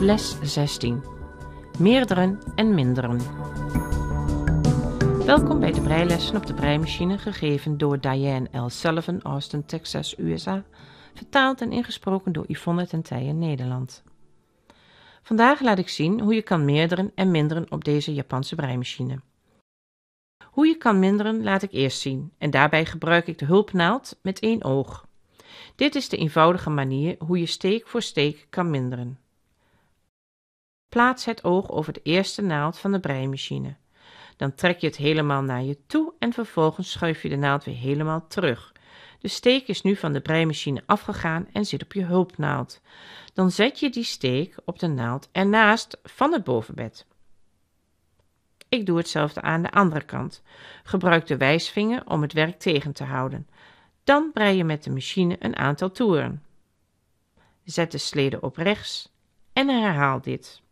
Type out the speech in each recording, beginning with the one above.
Les 16. Meerderen en minderen. Welkom bij de breilessen op de breimachine, gegeven door Diane L. Sullivan, Austin, Texas, USA. Vertaald en ingesproken door Yvonne Tentijen, Nederland. Vandaag laat ik zien hoe je kan meerderen en minderen op deze Japanse breimachine. Hoe je kan minderen laat ik eerst zien en daarbij gebruik ik de hulpnaald met één oog. Dit is de eenvoudige manier hoe je steek voor steek kan minderen. Plaats het oog over de eerste naald van de breimachine. Dan trek je het helemaal naar je toe en vervolgens schuif je de naald weer helemaal terug. De steek is nu van de breimachine afgegaan en zit op je hulpnaald. Dan zet je die steek op de naald ernaast van het bovenbed. Ik doe hetzelfde aan de andere kant. Gebruik de wijsvinger om het werk tegen te houden. Dan brei je met de machine een aantal toeren. Zet de slede op rechts en herhaal dit.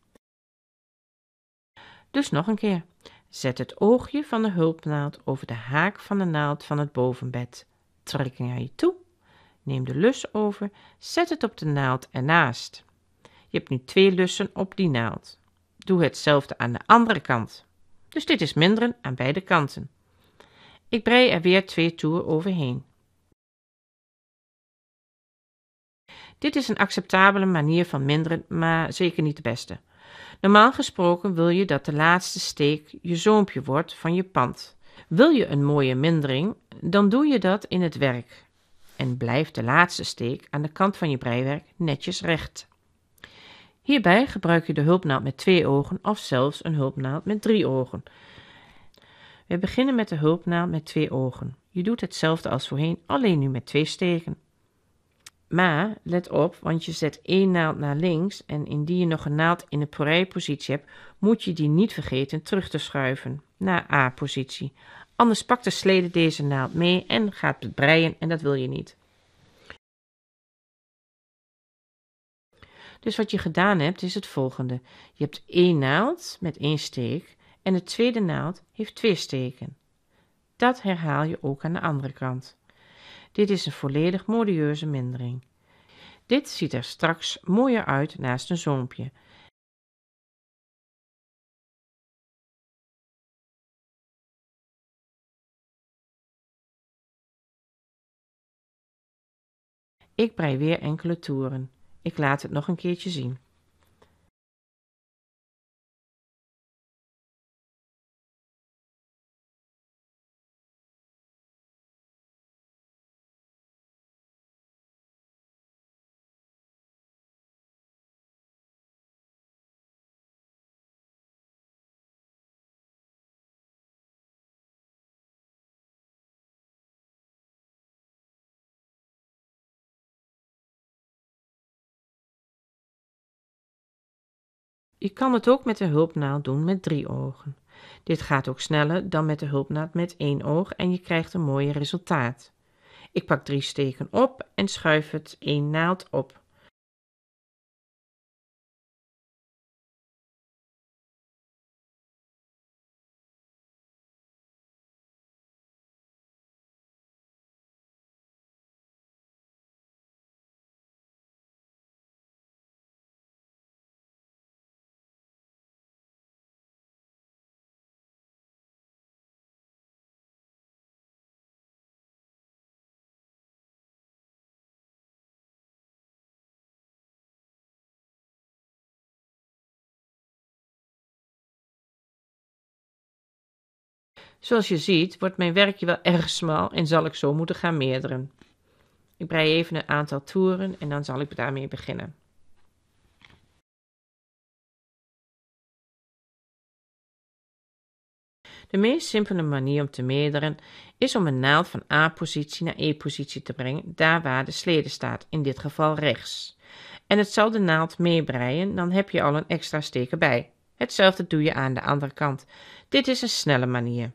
Dus nog een keer. Zet het oogje van de hulpnaald over de haak van de naald van het bovenbed. Trek naar je toe. Neem de lus over. Zet het op de naald ernaast. Je hebt nu twee lussen op die naald. Doe hetzelfde aan de andere kant. Dus dit is minderen aan beide kanten. Ik brei er weer twee toeren overheen. Dit is een acceptabele manier van minderen, maar zeker niet de beste. Normaal gesproken wil je dat de laatste steek je zoompje wordt van je pand. Wil je een mooie mindering, dan doe je dat in het werk. En blijft de laatste steek aan de kant van je breiwerk netjes recht. Hierbij gebruik je de hulpnaald met twee ogen of zelfs een hulpnaald met drie ogen. We beginnen met de hulpnaald met twee ogen. Je doet hetzelfde als voorheen, alleen nu met twee steken. Maar let op, want je zet één naald naar links en indien je nog een naald in de positie hebt, moet je die niet vergeten terug te schuiven naar A-positie. Anders pakt de slede deze naald mee en gaat het breien en dat wil je niet. Dus wat je gedaan hebt is het volgende. Je hebt één naald met één steek en de tweede naald heeft twee steken. Dat herhaal je ook aan de andere kant. Dit is een volledig modieuze mindering. Dit ziet er straks mooier uit naast een zoompje. Ik brei weer enkele toeren. Ik laat het nog een keertje zien. Je kan het ook met de hulpnaald doen met drie ogen. Dit gaat ook sneller dan met de hulpnaald met één oog en je krijgt een mooier resultaat. Ik pak drie steken op en schuif het één naald op. Zoals je ziet wordt mijn werkje wel erg smal en zal ik zo moeten gaan meerderen. Ik brei even een aantal toeren en dan zal ik daarmee beginnen. De meest simpele manier om te meerderen is om een naald van A-positie naar E-positie te brengen, daar waar de slede staat, in dit geval rechts. En het zal de naald breien. dan heb je al een extra steek erbij. Hetzelfde doe je aan de andere kant. Dit is een snelle manier.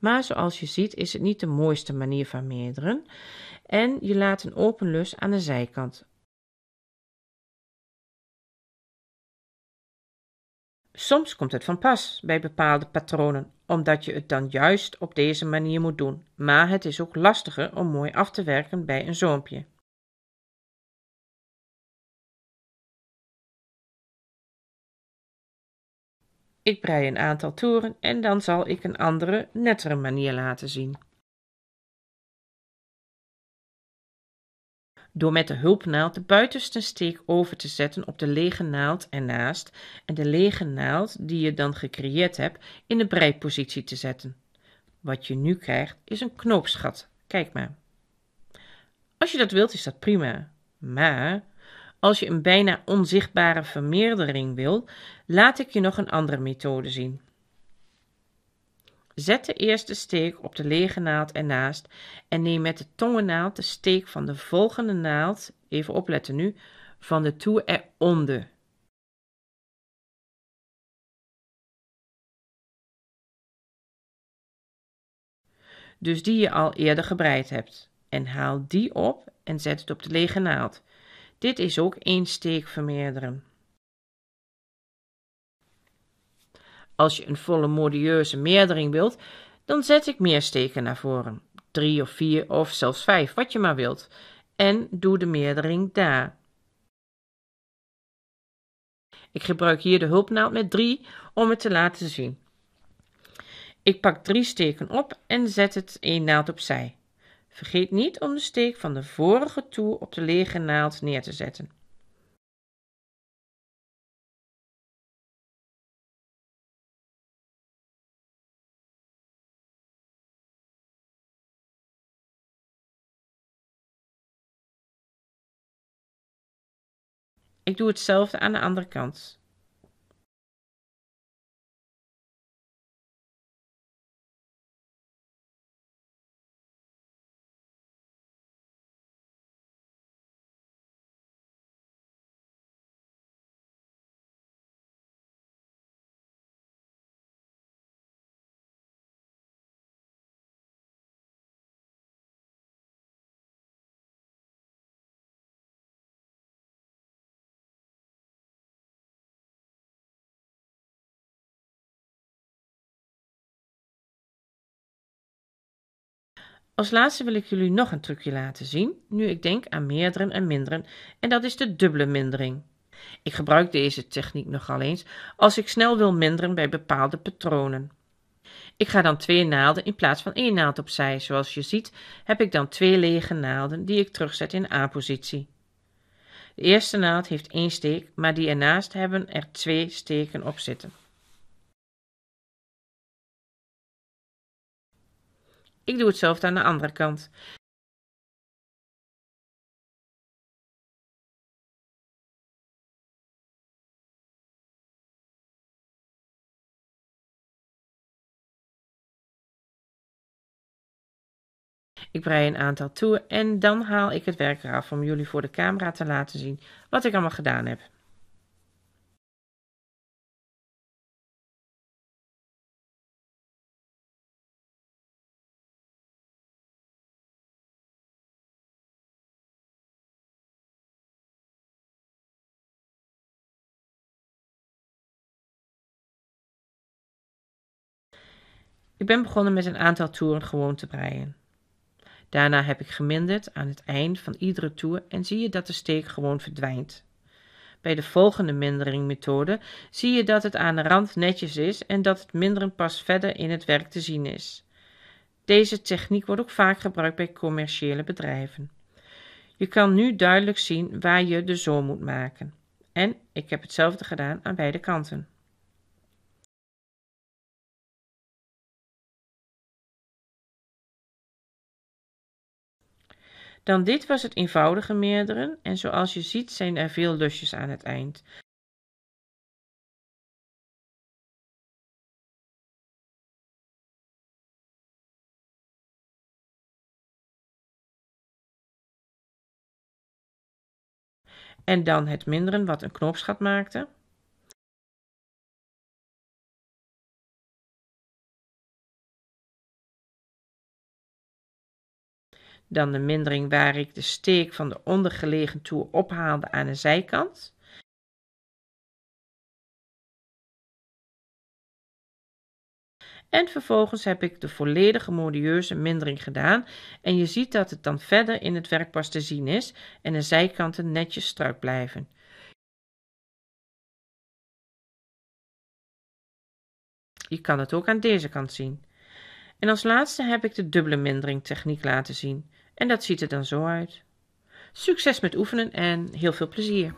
Maar zoals je ziet is het niet de mooiste manier van meerderen en je laat een open lus aan de zijkant. Soms komt het van pas bij bepaalde patronen, omdat je het dan juist op deze manier moet doen, maar het is ook lastiger om mooi af te werken bij een zoompje. Ik brei een aantal toeren en dan zal ik een andere, nettere manier laten zien. Door met de hulpnaald de buitenste steek over te zetten op de lege naald ernaast en de lege naald die je dan gecreëerd hebt in de breipositie te zetten. Wat je nu krijgt is een knoopsgat. Kijk maar. Als je dat wilt is dat prima, maar als je een bijna onzichtbare vermeerdering wil, laat ik je nog een andere methode zien. Zet de eerste steek op de lege naald ernaast en neem met de tongenaald de steek van de volgende naald, even opletten nu, van de toe eronder. Dus die je al eerder gebreid hebt. En haal die op en zet het op de lege naald. Dit is ook één steek vermeerderen. Als je een volle modieuze meerdering wilt, dan zet ik meer steken naar voren. Drie of vier of zelfs vijf, wat je maar wilt. En doe de meerdering daar. Ik gebruik hier de hulpnaald met 3 om het te laten zien. Ik pak drie steken op en zet het één naald opzij. Vergeet niet om de steek van de vorige toer op de lege naald neer te zetten. Ik doe hetzelfde aan de andere kant. Als laatste wil ik jullie nog een trucje laten zien, nu ik denk aan meerderen en minderen, en dat is de dubbele mindering. Ik gebruik deze techniek nogal eens als ik snel wil minderen bij bepaalde patronen. Ik ga dan twee naalden in plaats van één naald opzij. Zoals je ziet heb ik dan twee lege naalden die ik terugzet in A-positie. De eerste naald heeft één steek, maar die ernaast hebben er twee steken op zitten. Ik doe hetzelfde aan de andere kant. Ik brei een aantal toe en dan haal ik het werk eraf om jullie voor de camera te laten zien wat ik allemaal gedaan heb. Ik ben begonnen met een aantal toeren gewoon te breien. Daarna heb ik geminderd aan het eind van iedere toer en zie je dat de steek gewoon verdwijnt. Bij de volgende minderingmethode zie je dat het aan de rand netjes is en dat het minderen pas verder in het werk te zien is. Deze techniek wordt ook vaak gebruikt bij commerciële bedrijven. Je kan nu duidelijk zien waar je de zoom moet maken. En ik heb hetzelfde gedaan aan beide kanten. Dan dit was het eenvoudige meerderen en zoals je ziet zijn er veel lusjes aan het eind. En dan het minderen wat een knoopsgat maakte. dan de mindering waar ik de steek van de ondergelegen toer ophaalde aan de zijkant. En vervolgens heb ik de volledige modieuze mindering gedaan en je ziet dat het dan verder in het werk te zien is en de zijkanten netjes strak blijven. Je kan het ook aan deze kant zien. En als laatste heb ik de dubbele mindering techniek laten zien. En dat ziet er dan zo uit. Succes met oefenen en heel veel plezier!